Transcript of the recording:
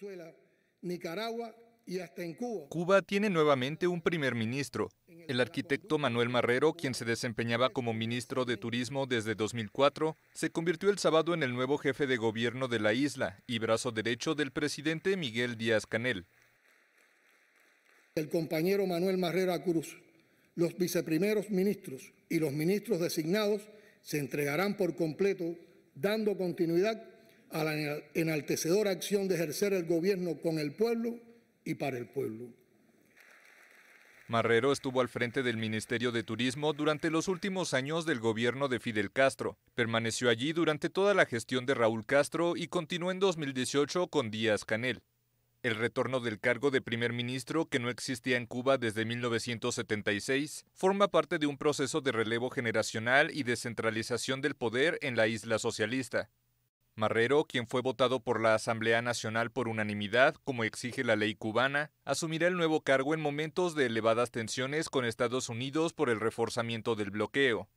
Venezuela, Nicaragua y hasta en Cuba. Cuba tiene nuevamente un primer ministro, el arquitecto Manuel Marrero, quien se desempeñaba como ministro de Turismo desde 2004, se convirtió el sábado en el nuevo jefe de gobierno de la isla y brazo derecho del presidente Miguel Díaz Canel. El compañero Manuel Marrero Cruz, los viceprimeros ministros y los ministros designados se entregarán por completo, dando continuidad a la enaltecedora acción de ejercer el gobierno con el pueblo y para el pueblo. Marrero estuvo al frente del Ministerio de Turismo durante los últimos años del gobierno de Fidel Castro. Permaneció allí durante toda la gestión de Raúl Castro y continuó en 2018 con Díaz Canel. El retorno del cargo de primer ministro, que no existía en Cuba desde 1976, forma parte de un proceso de relevo generacional y descentralización del poder en la isla socialista. Marrero, quien fue votado por la Asamblea Nacional por unanimidad, como exige la ley cubana, asumirá el nuevo cargo en momentos de elevadas tensiones con Estados Unidos por el reforzamiento del bloqueo.